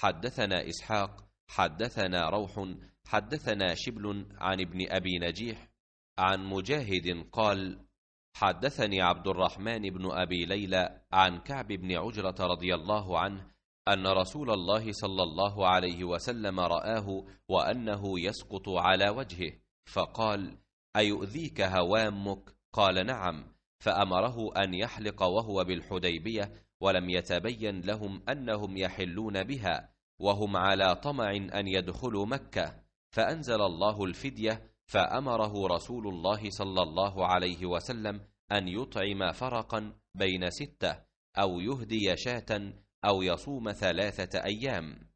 حدثنا إسحاق حدثنا روح حدثنا شبل عن ابن أبي نجيح عن مجاهد قال حدثني عبد الرحمن بن أبي ليلى عن كعب بن عجرة رضي الله عنه أن رسول الله صلى الله عليه وسلم رآه وأنه يسقط على وجهه فقال أيؤذيك هوامك؟ قال نعم فأمره أن يحلق وهو بالحديبية ولم يتبين لهم أنهم يحلون بها وهم على طمع أن يدخلوا مكة فأنزل الله الفدية فأمره رسول الله صلى الله عليه وسلم أن يطعم فرقا بين ستة أو يهدي شاة أو يصوم ثلاثة أيام